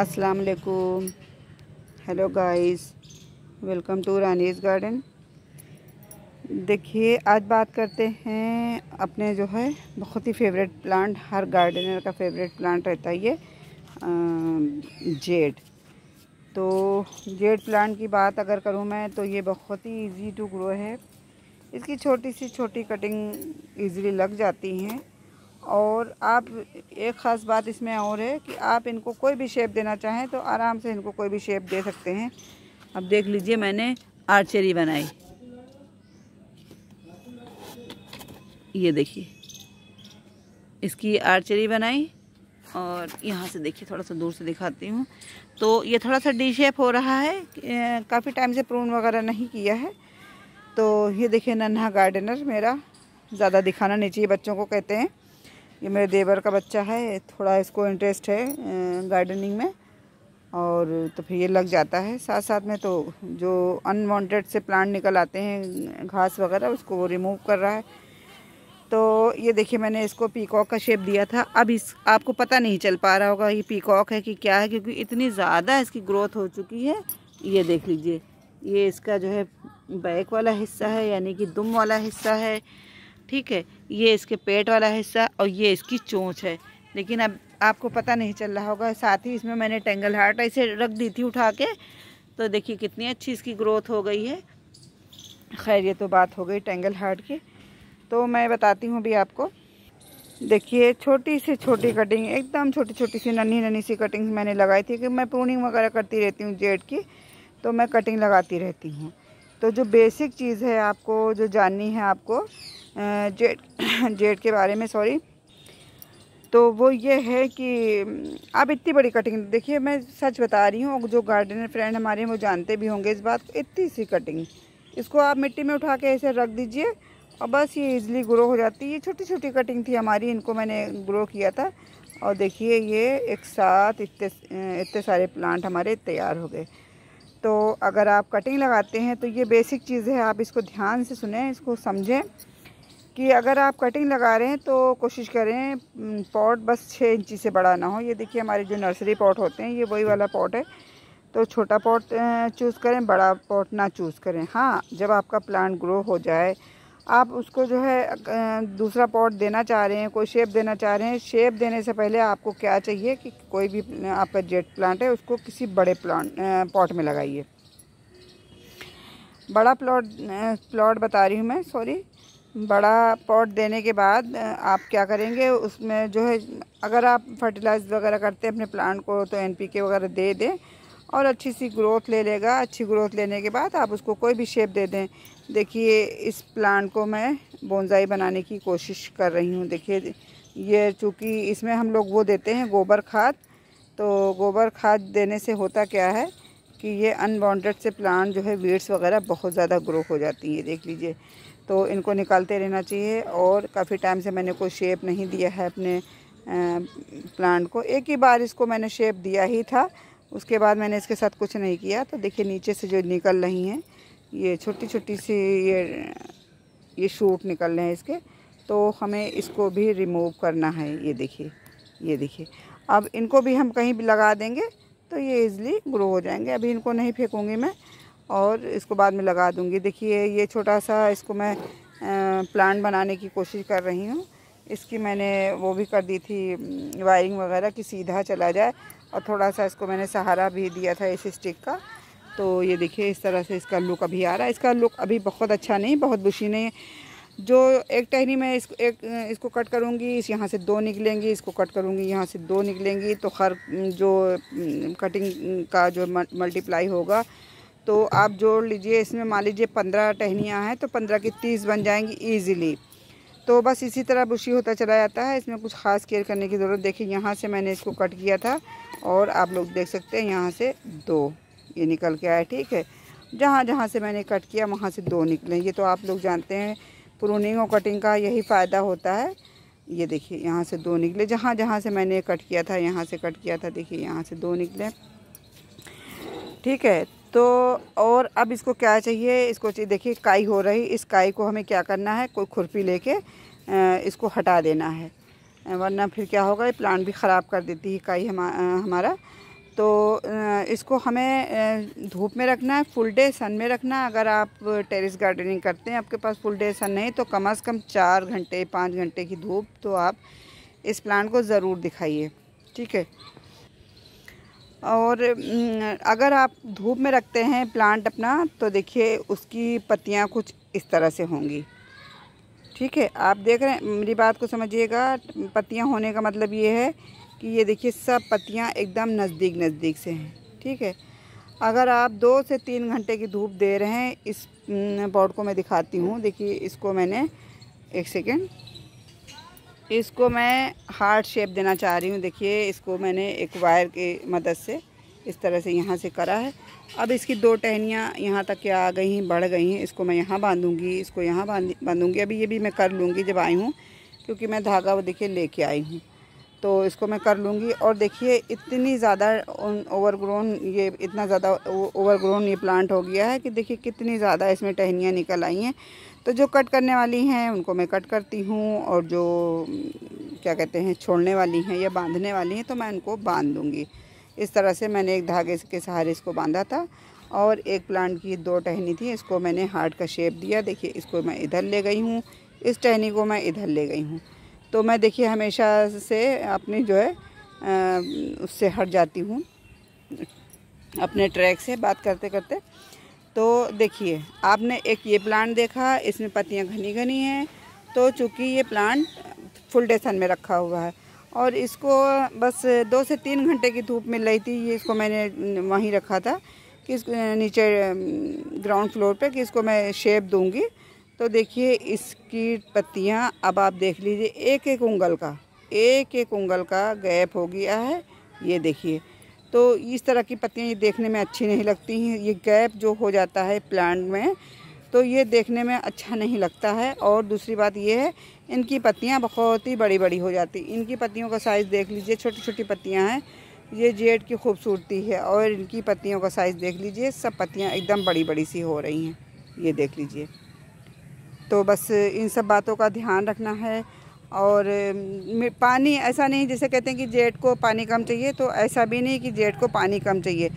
अस्सलाम वालेकुम hello guys welcome to Rani's garden देखिए आज बात करते हैं अपने जो है बहुत ही फेवरेट प्लांट हर गार्डनर का फेवरेट प्लांट रहता है ये जेड तो जेड प्लांट की बात अगर करूँ मैं तो ये बहुत ही इजी टू ग्रो है इसकी छोटी सी छोटी कटिंग इजीली लग जाती हैं और आप एक ख़ास बात इसमें और है कि आप इनको कोई भी शेप देना चाहें तो आराम से इनको कोई भी शेप दे सकते हैं अब देख लीजिए मैंने आर्चरी बनाई ये देखिए इसकी आर्चरी बनाई और यहाँ से देखिए थोड़ा सा दूर से दिखाती हूँ तो ये थोड़ा सा डी शेप हो रहा है काफ़ी टाइम से प्रून वगैरह नहीं किया है तो ये देखिए नन्हा गार्डनर मेरा ज़्यादा दिखाना नहीं चाहिए बच्चों को कहते हैं ये मेरे देवर का बच्चा है थोड़ा इसको इंटरेस्ट है गार्डनिंग में और तो फिर ये लग जाता है साथ साथ में तो जो अनवांटेड से प्लांट निकल आते हैं घास वगैरह उसको वो रिमूव कर रहा है तो ये देखिए मैंने इसको पीकॉक का शेप दिया था अब इस आपको पता नहीं चल पा रहा होगा ये पीकॉक है कि क्या है क्योंकि इतनी ज़्यादा इसकी ग्रोथ हो चुकी है ये देख लीजिए ये इसका जो है बैक वाला हिस्सा है यानी कि दुम वाला हिस्सा है ठीक है ये इसके पेट वाला हिस्सा और ये इसकी चोंच है लेकिन अब आपको पता नहीं चल रहा होगा साथ ही इसमें मैंने टेंगल हार्ट ऐसे रख दी थी उठा के तो देखिए कितनी अच्छी इसकी ग्रोथ हो गई है खैर ये तो बात हो गई टेंगल हार्ट की तो मैं बताती हूँ भी आपको देखिए छोटी से छोटी कटिंग एकदम छोटी छोटी सी नन्ही नन्ही सी कटिंग मैंने लगाई थी कि मैं प्रूनिंग वगैरह करती रहती हूँ जेड की तो मैं कटिंग लगाती रहती हूँ तो जो बेसिक चीज़ है आपको जो जाननी है आपको जेड जेड के बारे में सॉरी तो वो ये है कि आप इतनी बड़ी कटिंग देखिए मैं सच बता रही हूँ जो गार्डनर फ्रेंड हमारे हैं वो जानते भी होंगे इस बात को इतनी सी कटिंग इसको आप मिट्टी में उठा के ऐसे रख दीजिए और बस ये इजली ग्रो हो जाती है ये छोटी छोटी कटिंग थी हमारी इनको मैंने ग्रो किया था और देखिए ये एक साथ इतने इतने सारे प्लांट हमारे तैयार हो गए तो अगर आप कटिंग लगाते हैं तो ये बेसिक चीज़ है आप इसको ध्यान से सुने इसको समझें कि अगर आप कटिंग लगा रहे हैं तो कोशिश करें पॉट बस छः इंची से बड़ा ना हो ये देखिए हमारे जो नर्सरी पॉट होते हैं ये वही वाला पॉट है तो छोटा पॉट चूज़ करें बड़ा पॉट ना चूज़ करें हाँ जब आपका प्लांट ग्रो हो जाए आप उसको जो है दूसरा पॉट देना चाह रहे हैं कोई शेप देना चाह रहे हैं शेप देने से पहले आपको क्या चाहिए कि कोई भी आपका जेट प्लांट है उसको किसी बड़े प्लांट पॉट में लगाइए बड़ा प्लॉट प्लॉट बता रही हूँ मैं सॉरी बड़ा पॉट देने के बाद आप क्या करेंगे उसमें जो है अगर आप फर्टिलाइज वगैरह करते हैं अपने प्लांट को तो एनपीके वगैरह दे दें और अच्छी सी ग्रोथ ले लेगा अच्छी ग्रोथ लेने के बाद आप उसको कोई भी शेप दे दें देखिए इस प्लांट को मैं बोनजाई बनाने की कोशिश कर रही हूँ देखिए ये चूँकि इसमें हम लोग वो देते हैं गोबर खाद तो गोबर खाद देने से होता क्या है कि ये अनवांटेड से प्लांट जो है वीड्स वगैरह बहुत ज़्यादा ग्रो हो जाती हैं देख लीजिए तो इनको निकालते रहना चाहिए और काफ़ी टाइम से मैंने कोई शेप नहीं दिया है अपने प्लांट को एक ही बार इसको मैंने शेप दिया ही था उसके बाद मैंने इसके साथ कुछ नहीं किया तो देखिए नीचे से जो निकल रही हैं ये छोटी छोटी सी ये ये शूट निकल रहे हैं इसके तो हमें इसको भी रिमूव करना है ये देखिए ये देखिए अब इनको भी हम कहीं भी लगा देंगे तो ये इजली ग्रो हो जाएंगे अभी इनको नहीं फेंकूँगी मैं और इसको बाद में लगा दूँगी देखिए ये छोटा सा इसको मैं प्लांट बनाने की कोशिश कर रही हूँ इसकी मैंने वो भी कर दी थी वायरिंग वगैरह कि सीधा चला जाए और थोड़ा सा इसको मैंने सहारा भी दिया था इस स्टिक का तो ये देखिए इस तरह से इसका लुक अभी आ रहा है इसका लुक अभी बहुत अच्छा नहीं बहुत बुशी नहीं जो एक टहनी मैं इसको एक इसको कट करूँगी इस यहाँ से दो निकलेंगी इसको कट करूँगी यहाँ से दो निकलेंगी तो हर जो कटिंग का जो मल्टीप्लाई होगा तो आप जोड़ लीजिए इसमें मान लीजिए पंद्रह टहनियाँ हैं तो पंद्रह की तीस बन जाएंगी ईज़िली तो बस इसी तरह बुशी होता चला जाता है इसमें कुछ ख़ास केयर करने की ज़रूरत देखिए यहाँ से मैंने इसको कट किया था और आप लोग देख सकते हैं यहाँ से दो ये निकल के आया ठीक है जहाँ जहाँ से मैंने कट किया वहाँ से दो निकले ये तो आप लोग जानते हैं प्रूनिंग और कटिंग का यही फ़ायदा होता है ये देखिए यहाँ से दो निकले जहाँ जहाँ से मैंने कट किया था यहाँ से कट किया था देखिए यहाँ से दो निकले ठीक है तो और अब इसको क्या चाहिए इसको देखिए काई हो रही इस काई को हमें क्या करना है कोई खुरपी लेके इसको हटा देना है वरना फिर क्या होगा ये प्लांट भी ख़राब कर देती है काई हम हमारा तो इसको हमें धूप में रखना है फुल डे सन में रखना है अगर आप टेरेस गार्डनिंग करते हैं आपके पास फुल डे सन नहीं तो कम अज़ कम चार घंटे पाँच घंटे की धूप तो आप इस प्लांट को ज़रूर दिखाइए ठीक है और अगर आप धूप में रखते हैं प्लांट अपना तो देखिए उसकी पत्तियाँ कुछ इस तरह से होंगी ठीक है आप देख रहे हैं मेरी बात को समझिएगा पत्तियाँ होने का मतलब ये है कि ये देखिए सब पत्तियाँ एकदम नज़दीक नज़दीक से हैं ठीक है अगर आप दो से तीन घंटे की धूप दे रहे हैं इस बॉड को मैं दिखाती हूँ देखिए इसको मैंने एक सेकेंड इसको मैं हार्ड शेप देना चाह रही हूँ देखिए इसको मैंने एक वायर की मदद से इस तरह से यहाँ से करा है अब इसकी दो टहनियाँ यहाँ तक के आ गई हैं बढ़ गई हैं इसको मैं यहाँ बांधूँगी इसको यहाँ बांध बांधूँगी अभी ये भी मैं कर लूँगी जब आई हूँ क्योंकि मैं धागा वो देखिए लेके आई हूँ तो इसको मैं कर लूँगी और देखिए इतनी ज़्यादा ओवरग्रोन ये इतना ज़्यादा ओवरग्रोन ये प्लांट हो गया है कि देखिए कितनी ज़्यादा इसमें टहनियाँ निकल आई हैं तो जो कट करने वाली हैं उनको मैं कट करती हूँ और जो क्या कहते हैं छोड़ने वाली हैं या बांधने वाली हैं तो मैं उनको बांध दूँगी इस तरह से मैंने एक धागे के सहारे इसको बांधा था और एक प्लांट की दो टहनी थी इसको मैंने हार्ट का शेप दिया देखिए इसको मैं इधर ले गई हूँ इस टहनी को मैं इधर ले गई हूँ तो मैं देखिए हमेशा से अपनी जो है उससे हट जाती हूँ अपने ट्रैक से बात करते करते तो देखिए आपने एक ये प्लांट देखा इसमें पत्तियाँ घनी घनी हैं तो चूँकि ये प्लांट फुल डे सन में रखा हुआ है और इसको बस दो से तीन घंटे की धूप मिल रही थी ये इसको मैंने वहीं रखा था कि नीचे ग्राउंड फ्लोर पे कि इसको मैं शेप दूंगी तो देखिए इसकी पत्तियां अब आप देख लीजिए एक एक उंगल का एक एक उंगल का गैप हो गया है ये देखिए तो इस तरह की पत्तियाँ ये देखने में अच्छी नहीं लगती हैं ये गैप जो हो जाता है प्लांट में तो ये देखने में अच्छा नहीं लगता है और दूसरी बात ये है इनकी पत्तियाँ बहुत ही बड़ी बड़ी हो जाती इनकी पत्तियों का साइज़ देख लीजिए छोटी छोटी पत्तियाँ हैं ये जेड की खूबसूरती है और इनकी पत्तियों का साइज़ देख लीजिए सब पत्तियाँ एकदम बड़ी बड़ी सी हो रही हैं ये देख लीजिए तो बस इन सब बातों का ध्यान रखना है और पानी ऐसा नहीं जैसे कहते हैं कि जेट को पानी कम चाहिए तो ऐसा भी नहीं कि जेट को पानी कम चाहिए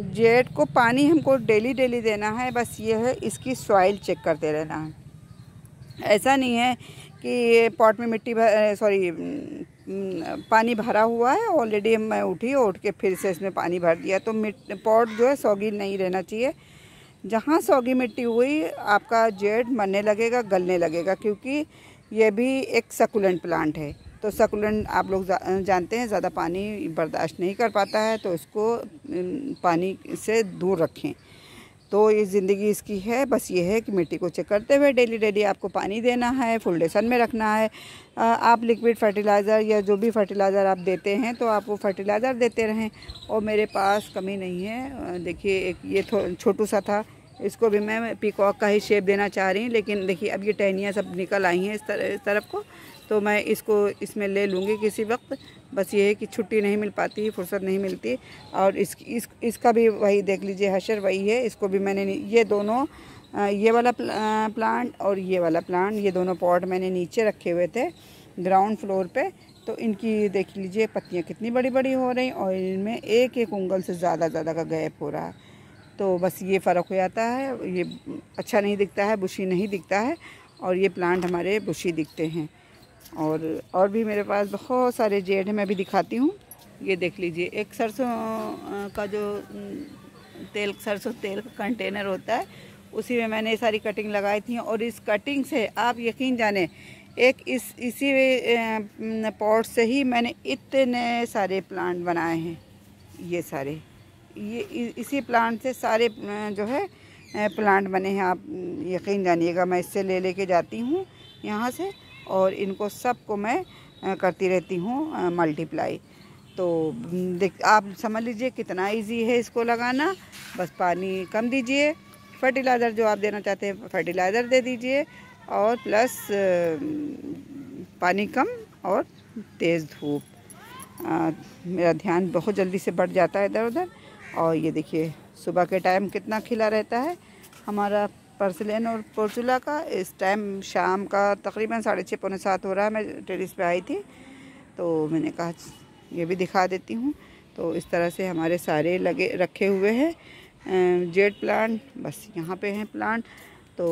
जेट को पानी हमको डेली डेली देना है बस ये है इसकी सॉइल चेक करते रहना है ऐसा नहीं है कि पॉट में मिट्टी सॉरी पानी भरा हुआ है ऑलरेडी मैं उठी उठ के फिर से इसमें पानी भर दिया तो मिट पॉट जो है सौगी नहीं रहना चाहिए जहाँ सौगी मिट्टी हुई आपका जेड मरने लगेगा गलने लगेगा क्योंकि ये भी एक सकुलेंट प्लांट है तो सकुलेंट आप लोग जानते हैं ज़्यादा पानी बर्दाश्त नहीं कर पाता है तो इसको पानी से दूर रखें तो ये ज़िंदगी इसकी है बस ये है कि मिट्टी को चेक करते हुए डेली डेली आपको पानी देना है फुल सन में रखना है आप लिक्विड फर्टिलाइज़र या जो भी फर्टिलाइज़र आप देते हैं तो आप वो फर्टिलाइज़र देते रहें और मेरे पास कमी नहीं है देखिए एक ये छोटू सा था इसको भी मैं पीकॉक का ही शेप देना चाह रही हूँ लेकिन देखिए अब ये टहनियाँ सब निकल आई हैं इस, तर, इस तरफ को तो मैं इसको इसमें ले लूँगी किसी वक्त बस ये है कि छुट्टी नहीं मिल पाती फुर्सत नहीं मिलती और इस, इस इसका भी वही देख लीजिए हशर वही है इसको भी मैंने ये दोनों ये वाला प्लांट और ये वाला प्लांट ये दोनों पॉट मैंने नीचे रखे हुए थे ग्राउंड फ्लोर पे तो इनकी देख लीजिए पत्तियाँ कितनी बड़ी बड़ी हो रही और इनमें एक एक उंगल से ज़्यादा ज़्यादा का गैप हो रहा है तो बस ये फ़र्क हो जाता है ये अच्छा नहीं दिखता है बुशी नहीं दिखता है और ये प्लांट हमारे बुशी दिखते हैं और और भी मेरे पास बहुत सारे जेड हैं मैं भी दिखाती हूँ ये देख लीजिए एक सरसों का जो तेल सरसों तेल का कंटेनर होता है उसी में मैंने ये सारी कटिंग लगाई थी और इस कटिंग से आप यकीन जाने एक इस इसी पॉट से ही मैंने इतने सारे प्लांट बनाए हैं ये सारे ये इसी प्लांट से सारे जो है प्लांट बने हैं आप यकीन जानिएगा मैं इससे ले लेके जाती हूँ यहाँ से और इनको सबको मैं करती रहती हूँ मल्टीप्लाई तो देख आप समझ लीजिए कितना इजी है इसको लगाना बस पानी कम दीजिए फर्टिलाइज़र जो आप देना चाहते हैं फर्टिलाइज़र दे दीजिए और प्लस पानी कम और तेज़ धूप मेरा ध्यान बहुत जल्दी से बढ़ जाता है इधर उधर और ये देखिए सुबह के टाइम कितना खिला रहता है हमारा परसलेन और पोर्चुला का इस टाइम शाम का तकरीबन साढ़े छः पौने सात हो रहा है मैं टेरिस पे आई थी तो मैंने कहा ये भी दिखा देती हूँ तो इस तरह से हमारे सारे लगे रखे हुए हैं जेड प्लांट बस यहाँ पे हैं प्लांट तो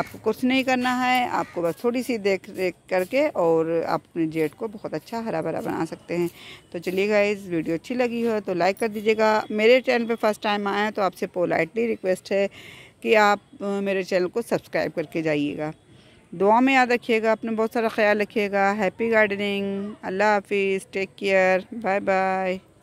आपको कुछ नहीं करना है आपको बस थोड़ी सी देख रेख करके और आप अपने जेट को बहुत अच्छा हरा भरा बना सकते हैं तो चलिएगा इस वीडियो अच्छी लगी हो तो लाइक कर दीजिएगा मेरे चैनल पे फर्स्ट टाइम आए तो आपसे पोलाइटली रिक्वेस्ट है कि आप मेरे चैनल को सब्सक्राइब करके जाइएगा दुआ में याद रखिएगा अपने बहुत सारा ख्याल रखिएगा हैप्पी गार्डनिंग अल्लाह हाफिज़ टेक केयर बाय बाय